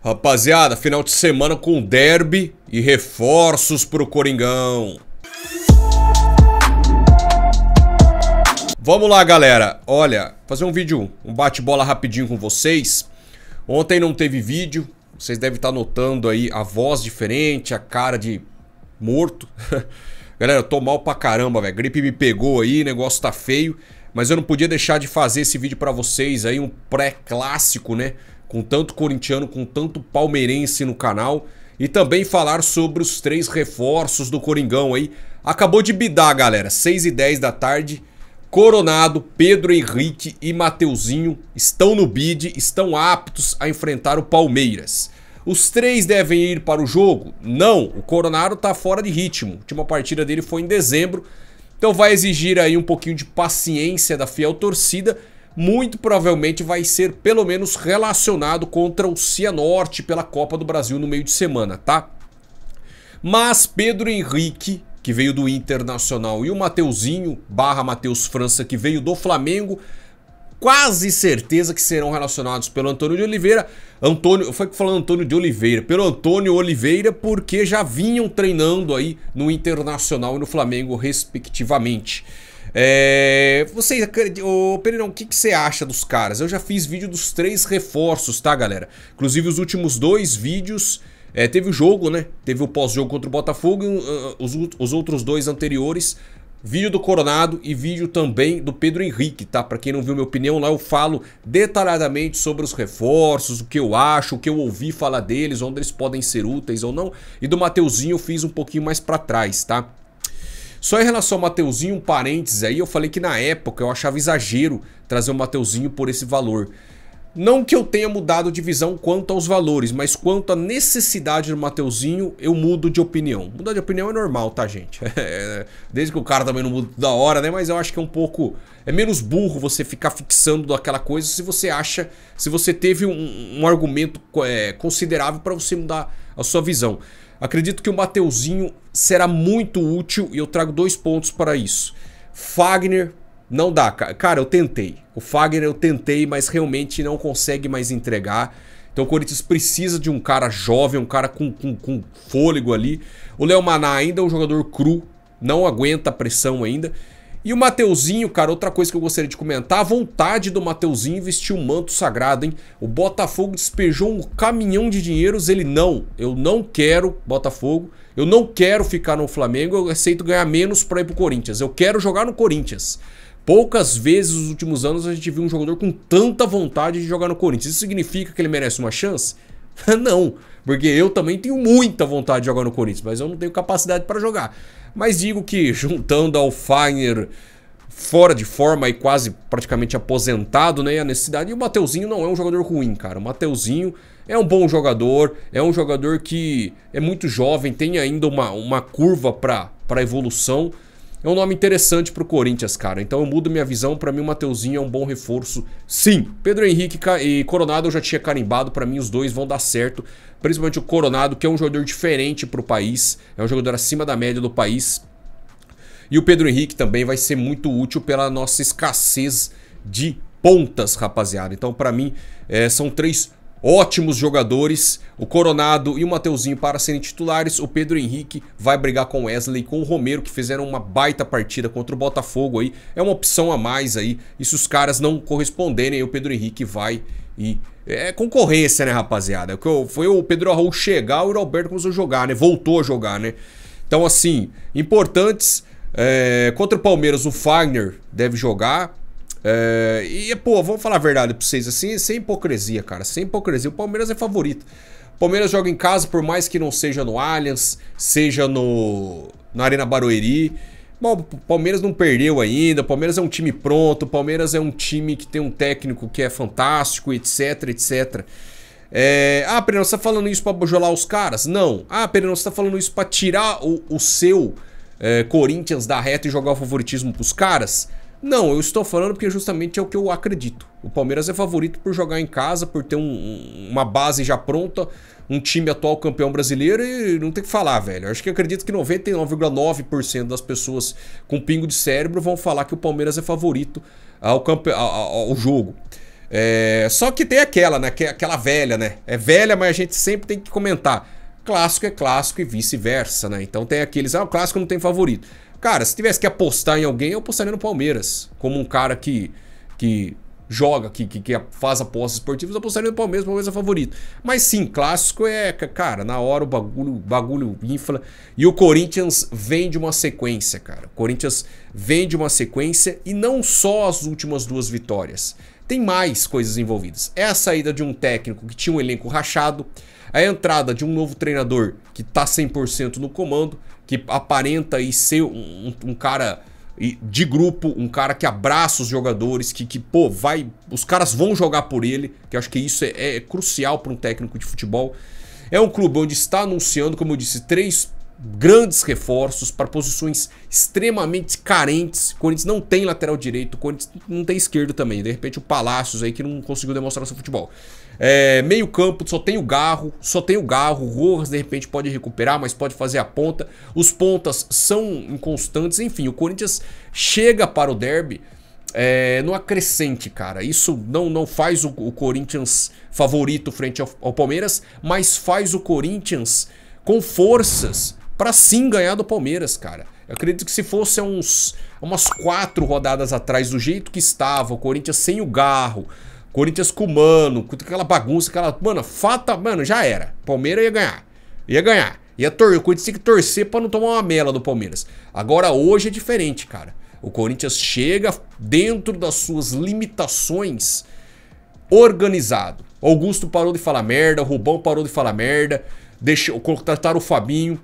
Rapaziada, final de semana com derby e reforços pro Coringão. Vamos lá, galera. Olha, fazer um vídeo, um bate-bola rapidinho com vocês. Ontem não teve vídeo, vocês devem estar notando aí a voz diferente, a cara de morto. Galera, eu tô mal pra caramba, velho. Gripe me pegou aí, negócio tá feio. Mas eu não podia deixar de fazer esse vídeo para vocês aí, um pré-clássico, né? com tanto corintiano, com tanto palmeirense no canal. E também falar sobre os três reforços do Coringão aí. Acabou de bidar, galera. 6 e 10 da tarde. Coronado, Pedro Henrique e Mateuzinho estão no bid, estão aptos a enfrentar o Palmeiras. Os três devem ir para o jogo? Não, o Coronado está fora de ritmo. A última partida dele foi em dezembro, então vai exigir aí um pouquinho de paciência da fiel torcida muito provavelmente vai ser pelo menos relacionado contra o Cianorte pela Copa do Brasil no meio de semana, tá? Mas Pedro Henrique, que veio do Internacional, e o Mateuzinho, barra Matheus França, que veio do Flamengo, quase certeza que serão relacionados pelo Antônio de Oliveira. Antônio, foi falando Antônio de Oliveira, pelo Antônio Oliveira, porque já vinham treinando aí no Internacional e no Flamengo, respectivamente. É, vocês, o Pereirão, o que, que você acha dos caras? Eu já fiz vídeo dos três reforços, tá, galera? Inclusive, os últimos dois vídeos. É, teve o jogo, né? Teve o pós-jogo contra o Botafogo e uh, uh os, os outros dois anteriores. Vídeo do Coronado e vídeo também do Pedro Henrique, tá? Pra quem não viu minha opinião, lá eu falo detalhadamente sobre os reforços, o que eu acho, o que eu ouvi falar deles, onde eles podem ser úteis ou não. E do Mateuzinho eu fiz um pouquinho mais pra trás, tá? Só em relação ao Mateuzinho, um parênteses aí, eu falei que na época eu achava exagero trazer o Mateuzinho por esse valor. Não que eu tenha mudado de visão quanto aos valores, mas quanto à necessidade do Mateuzinho, eu mudo de opinião. Mudar de opinião é normal, tá, gente? É, desde que o cara também não muda da hora, né? Mas eu acho que é um pouco. É menos burro você ficar fixando aquela coisa se você acha. Se você teve um, um argumento é, considerável para você mudar a sua visão. Acredito que o Mateuzinho será muito útil e eu trago dois pontos para isso. Fagner, não dá. Cara, eu tentei. O Fagner eu tentei, mas realmente não consegue mais entregar. Então o Corinthians precisa de um cara jovem, um cara com, com, com fôlego ali. O Léo Maná ainda é um jogador cru, não aguenta a pressão ainda. E o Mateuzinho, cara, outra coisa que eu gostaria de comentar, a vontade do Mateuzinho vestir o um manto sagrado, hein? O Botafogo despejou um caminhão de dinheiros, ele não, eu não quero Botafogo, eu não quero ficar no Flamengo, eu aceito ganhar menos para ir pro Corinthians, eu quero jogar no Corinthians. Poucas vezes nos últimos anos a gente viu um jogador com tanta vontade de jogar no Corinthians. Isso significa que ele merece uma chance? não, porque eu também tenho muita vontade de jogar no Corinthians, mas eu não tenho capacidade para jogar. Mas digo que juntando ao Fagner fora de forma e quase praticamente aposentado, né? A necessidade. E o Mateuzinho não é um jogador ruim, cara. O Mateuzinho é um bom jogador, é um jogador que é muito jovem, tem ainda uma, uma curva para evolução. É um nome interessante pro Corinthians, cara. Então eu mudo minha visão. Para mim, o Mateuzinho é um bom reforço, sim. Pedro Henrique e Coronado eu já tinha carimbado. Para mim, os dois vão dar certo. Principalmente o Coronado, que é um jogador diferente pro país. É um jogador acima da média do país. E o Pedro Henrique também vai ser muito útil pela nossa escassez de pontas, rapaziada. Então, para mim, é, são três ótimos jogadores, o Coronado e o Mateuzinho para serem titulares. O Pedro Henrique vai brigar com o Wesley e com o Romero, que fizeram uma baita partida contra o Botafogo aí. É uma opção a mais aí. E se os caras não corresponderem, o Pedro Henrique vai e. É concorrência, né, rapaziada? É foi o Pedro Arrou chegar, o Roberto começou a jogar, né? Voltou a jogar, né? Então, assim, importantes. É... contra o Palmeiras, o Fagner deve jogar. É, e, pô, vamos falar a verdade pra vocês, assim, sem hipocrisia, cara. Sem hipocrisia. O Palmeiras é favorito. O Palmeiras joga em casa, por mais que não seja no Allianz, seja no na Arena Barueri. Bom, o Palmeiras não perdeu ainda, o Palmeiras é um time pronto, o Palmeiras é um time que tem um técnico que é fantástico, etc, etc. É... Ah, Pereira, você tá falando isso pra bojolar os caras? Não. Ah, Pereira, você tá falando isso pra tirar o, o seu é, Corinthians da reta e jogar o favoritismo pros caras? Não, eu estou falando porque justamente é o que eu acredito. O Palmeiras é favorito por jogar em casa, por ter um, uma base já pronta, um time atual campeão brasileiro e não tem que falar, velho. Eu acho que acredito que 99,9% das pessoas com pingo de cérebro vão falar que o Palmeiras é favorito ao, campe... ao, ao jogo. É... Só que tem aquela, né? É aquela velha, né? É velha, mas a gente sempre tem que comentar clássico é clássico e vice-versa, né? Então tem aqueles, ah, o clássico não tem favorito. Cara, se tivesse que apostar em alguém, eu apostaria no Palmeiras. Como um cara que, que joga, que, que, que faz apostas esportivas, eu apostaria no Palmeiras, o Palmeiras é favorito. Mas sim, clássico é, cara, na hora o bagulho, bagulho infla. E o Corinthians vem de uma sequência, cara. O Corinthians vem de uma sequência e não só as últimas duas vitórias tem mais coisas envolvidas. É a saída de um técnico que tinha um elenco rachado, a entrada de um novo treinador que está 100% no comando, que aparenta aí ser um, um, cara de grupo, um cara que abraça os jogadores, que, que pô, vai, os caras vão jogar por ele, que eu acho que isso é, é crucial para um técnico de futebol. É um clube onde está anunciando, como eu disse, três grandes reforços para posições extremamente carentes. O Corinthians não tem lateral direito, o Corinthians não tem esquerdo também. De repente o Palácios aí que não conseguiu demonstrar seu futebol. É, meio campo só tem o Garro, só tem o Garro. O Rojas de repente pode recuperar, mas pode fazer a ponta. Os pontas são inconstantes. Enfim, o Corinthians chega para o derby é, acrescente, cara. Isso não, não faz o, o Corinthians favorito frente ao, ao Palmeiras, mas faz o Corinthians com forças para sim ganhar do Palmeiras, cara. Eu acredito que se fosse uns umas quatro rodadas atrás, do jeito que estava, o Corinthians sem o garro, Corinthians com mano, com aquela bagunça, aquela. Mano, fata. Mano, já era. Palmeiras ia ganhar. Ia ganhar. Ia tor o Corinthians tinha que torcer para não tomar uma mela do Palmeiras. Agora, hoje é diferente, cara. O Corinthians chega dentro das suas limitações organizado. Augusto parou de falar merda, o Rubão parou de falar merda, deixou, contrataram o Fabinho,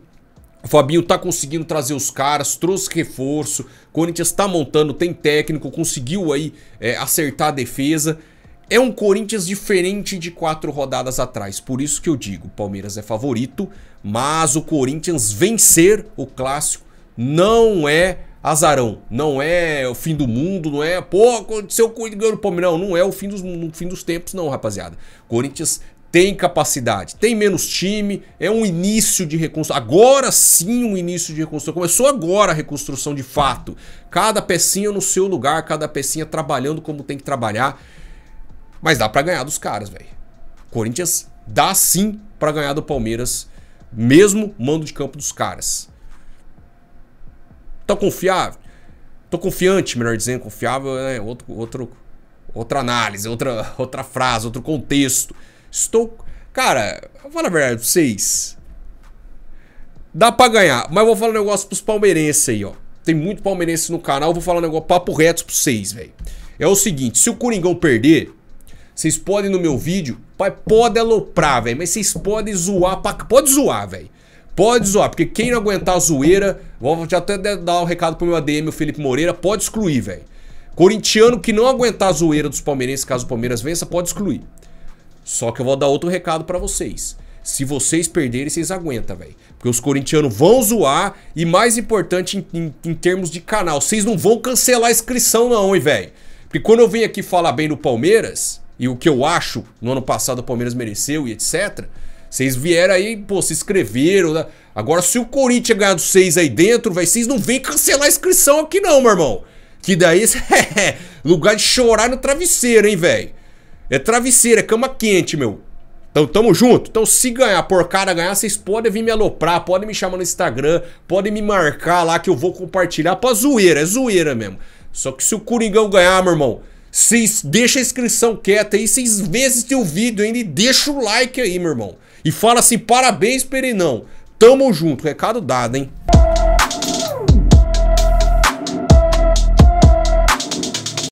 o Fabinho tá conseguindo trazer os caras, trouxe reforço. Corinthians tá montando, tem técnico, conseguiu aí é, acertar a defesa. É um Corinthians diferente de quatro rodadas atrás, por isso que eu digo, Palmeiras é favorito, mas o Corinthians vencer o clássico não é azarão, não é o fim do mundo, não é, pô, aconteceu com o Palmeiras, não, não é o fim dos, fim dos tempos não, rapaziada. Corinthians tem capacidade, tem menos time, é um início de reconstrução. Agora sim, um início de reconstrução. Começou agora a reconstrução de fato. Cada pecinha no seu lugar, cada pecinha trabalhando como tem que trabalhar. Mas dá para ganhar dos caras, velho. Corinthians dá sim para ganhar do Palmeiras, mesmo mando de campo dos caras. Tô confiável. Tô confiante, melhor dizendo, confiável é outro, outro outra análise, outra outra frase, outro contexto. Estou. Cara, vou falar a verdade pra vocês. Dá pra ganhar, mas vou falar um negócio pros palmeirenses aí, ó. Tem muito palmeirense no canal, vou falar um negócio papo reto pra vocês, velho. É o seguinte, se o Coringão perder, vocês podem no meu vídeo, pai, pode aloprar, velho, mas vocês podem zoar, pra... pode zoar, velho. Pode zoar, porque quem não aguentar a zoeira, vou até dar um recado pro meu ADM, o Felipe Moreira, pode excluir, velho. Corintiano que não aguentar a zoeira dos palmeirenses, caso o Palmeiras vença, pode excluir. Só que eu vou dar outro recado para vocês. Se vocês perderem, vocês aguentam, velho. Porque os corintianos vão zoar. E mais importante, em, em, em, termos de canal, vocês não vão cancelar a inscrição, não, hein, velho. Porque quando eu venho aqui falar bem do Palmeiras, e o que eu acho no ano passado o Palmeiras mereceu e etc. Vocês vieram aí, pô, se inscreveram. Né? Agora, se o Corinthians ganhar dos seis aí dentro, velho, vocês não vêm cancelar a inscrição aqui, não, meu irmão. Que daí, é, lugar de chorar no travesseiro, hein, velho. É travesseiro, é cama quente, meu. Então tamo junto. Então se ganhar, porcada ganhar, vocês podem vir me aloprar, podem me chamar no Instagram, podem me marcar lá que eu vou compartilhar pra zoeira, é zoeira mesmo. Só que se o Coringão ganhar, meu irmão, vocês deixa a inscrição quieta aí, vocês vezes se o vídeo ainda e deixa o like aí, meu irmão. E fala assim, parabéns, Perinão. Tamo junto, recado dado, hein?